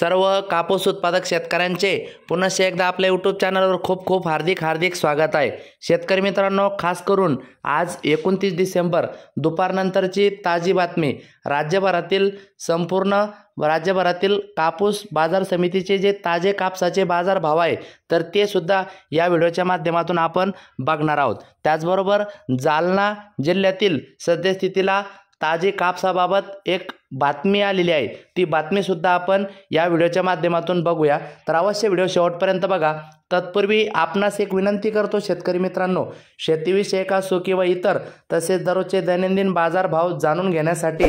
सर्व कापूस उत्पादक शेतकऱ्यांचे पुनश्च एकदा आपल्या यूट्यूब चॅनलवर खूप खूप हार्दिक हार्दिक स्वागत आहे शेतकरी मित्रांनो खास करून आज एकोणतीस डिसेंबर दुपारनंतरची ताजी बातमी राज्यभरातील संपूर्ण राज्यभरातील कापूस बाजार समितीचे जे ताजे कापसाचे बाजार भाव आहे तर ते सुद्धा या व्हिडिओच्या माध्यमातून आपण बघणार आहोत त्याचबरोबर जालना जिल्ह्यातील सद्यस्थितीला ताजे कापसाबाबत एक बातमी आलेली आहे ती बातमीसुद्धा आपण या व्हिडिओच्या माध्यमातून बघूया तर अवश्य व्हिडिओ शेवटपर्यंत बघा तत्पूर्वी आपणास एक विनंती करतो शेतकरी मित्रांनो शेतीविषयक असो किंवा इतर तसेच दररोजचे दैनंदिन बाजारभाव जाणून घेण्यासाठी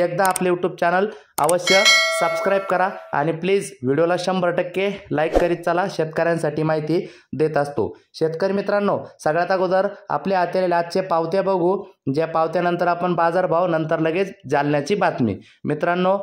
एकदा आपले यूट्यूब चॅनल अवश्य सबस्क्राईब करा आणि प्लीज व्हिडिओला शंभर टक्के लाईक करीत चला शेतकऱ्यांसाठी माहिती देत असतो शेतकरी मित्रांनो सगळ्यात अगोदर आपल्या आलेल्या आजचे पावत्या बघू ज्या पावत्यानंतर आपण बाजारभाव नंतर लगेच जालण्याची बातमी मित्रांनो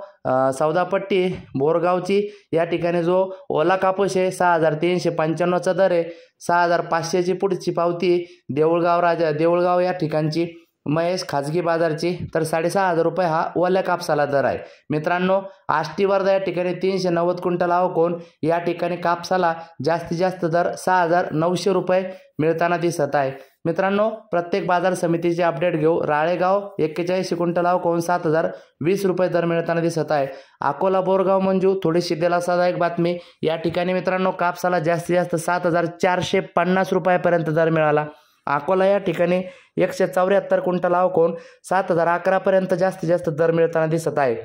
सौदापट्टी बोरगावची या ठिकाणी जो ओला कापूस आहे सहा हजार तीनशे पंच्याण्णवचा दर आहे सहा हजार पाचशेची पुढची पावती देऊळगाव राजा देऊळगाव या ठिकाणची महेश खाजगी बाजारची तर साडेसहा हजार रुपये हा ओल्या कापसाला दर आहे मित्रांनो आष्टीवर्धा या ठिकाणी तीनशे नव्वद क्विंटल कोण या ठिकाणी कापसाला जास्तीत जास्त दर सहा हजार नऊशे रुपये मिळताना दिसत आहे मित्रांनो प्रत्येक बाजार समितीचे अपडेट घेऊ राळेगाव एक्केचाळीस क्विंटल कोण सात हजार वीस रुपये दर मिळताना दिसत आहे अकोला बोरगाव मंजू थोडीशी दिलासादायक बातमी या ठिकाणी मित्रांनो कापसाला जास्तीत जास्त सात हजार चारशे पन्नास रुपयापर्यंत दर मिळाला अकोला या ठिकाणी एकशे चौऱ्याहत्तर क्विंटल अवकोन सात हजार अकरापर्यंत जास्तीत जास्त दर मिळताना दिसत आहे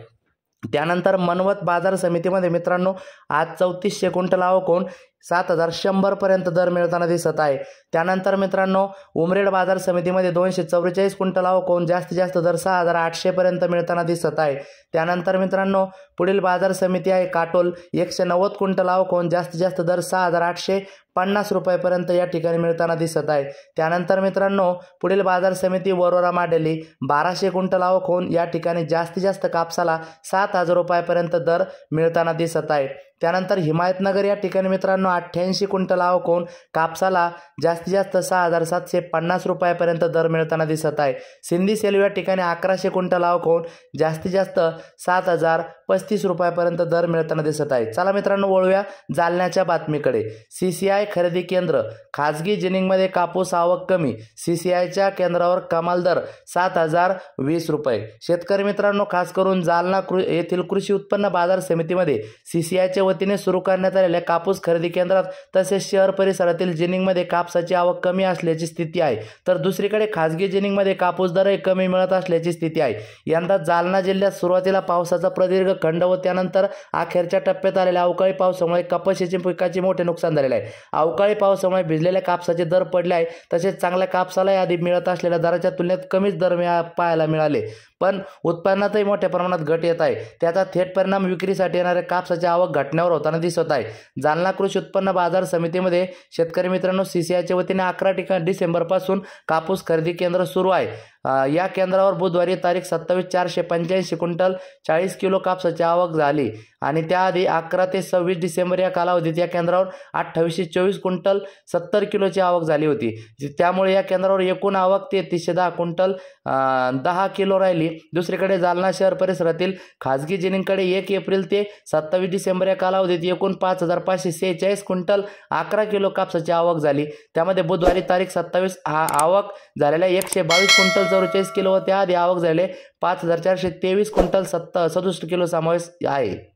त्यानंतर मनवत बाजार समितीमध्ये मित्रांनो आज चौतीसशे क्विंटल आवकून सात हजार शंभरपर्यंत दर मिळताना दिसत आहे त्यानंतर मित्रांनो उमरेड बाजार समितीमध्ये दोनशे चौवेचाळीस क्विंटल होऊन जास्तीत जास्त दर सहा हजार आठशेपर्यंत मिळताना दिसत आहे त्यानंतर मित्रांनो पुढील बाजार समिती आहे काटोल एकशे नव्वद क्विंटल होऊन जास्तीत जास्त दर सहा हजार आठशे पन्नास रुपयेपर्यंत या ठिकाणी मिळताना दिसत आहे त्यानंतर मित्रांनो पुढील बाजार समिती वरोरा माडेली बाराशे क्विंटल आवक होऊन या ठिकाणी जास्तीत जास्त कापसाला सात हजार रुपयापर्यंत दर मिळताना दिसत आहे त्यानंतर हिमायतनगर या ठिकाणी मित्रांनो अठ्ठ्याऐंशी क्विंटल आवकून कापसाला जास्तीत जास्त सहा हजार सातशे पन्नास रुपयापर्यंत दर मिळताना दिसत आहे सिंधी सेलू या ठिकाणी अकराशे क्विंटल आवकून जास्तीत जास्त सात हजार पस्तीस रुपयापर्यंत दर मिळताना दिसत आहे चला मित्रांनो वळूया जालन्याच्या बातमीकडे सी सी आय खरेदी केंद्र खाजगी जिनिंगमध्ये कापूस आवक कमी सी सी आयच्या केंद्रावर कमाल दर सात हजार वीस रुपये शेतकरी मित्रांनो खास करून जालना कृ येथील कृषी उत्पन्न बाजार समितीमध्ये सी सी आयचे वतीने सुरू करण्यात आलेल्या कापूस खरेदी केंद्रात तसेच शहर परिसरातील जिनिंगमध्ये कापसाची आवक कमी असल्याची स्थिती आहे तर दुसरीकडे खासगी जिनिंगमध्ये कापूस दरही कमी मिळत असल्याची स्थिती आहे यंदा जालना जिल्ह्यात सुरुवातीला पावसाचा प्रदीर्घ खंड व त्यानंतर अखेरच्या टप्प्यात आलेल्या अवकाळी पावसामुळे कपाशीची पिकाचे मोठे नुकसान झालेले आहे अवकाळी पावसामुळे भिजलेल्या कापसाचे दर पडले आहे तसेच चांगल्या कापसालाही आधी मिळत असलेल्या दराच्या तुलनेत कमीच दर पाहायला मिळाले पण उत्पन्नातही मोठ्या प्रमाणात घट येत आहे त्याचा थेट परिणाम विक्रीसाठी येणाऱ्या कापसाची आवक घटणे वाटण्यावर होताना दिसत आहे जालना कृषी उत्पन्न बाजार समितीमध्ये शेतकरी मित्रांनो सीसीआयच्या वतीने अकरा ठिकाणी डिसेंबरपासून कापूस खरेदी केंद्र सुरू आहे या केंद्रावर बुधवारी तारीख सत्तावीस चारशे पंच्याऐंशी क्विंटल चाळीस किलो कापसाची आवक झाली आणि त्याआधी अकरा ते सव्वीस डिसेंबर या कालावधीत या केंद्रावर अठ्ठावीसशे चोवीस क्विंटल सत्तर किलोची आवक झाली होती त्यामुळे या केंद्रावर एकूण आवक तेहतीसशे दहा क्विंटल दहा किलो राहिली दुसरीकडे जालना शहर परिसरातील खाजगी जिनींकडे एक एप्रिल ते सत्तावीस डिसेंबर या कालावधीत एकूण पाच हजार पाचशे सेहेचाळीस क्विंटल अकरा किलो कापसाची आवक झाली त्यामध्ये बुधवारी तारीख सत्तावीस हा आवक झालेल्या एकशे बावीस क्विंटलचं चौवेचाळीस किलो व त्याआधी आवक झाले पाच हजार चारशे तेवीस क्विंटल सत्ता सदुसष्ट किलो समावेश आहे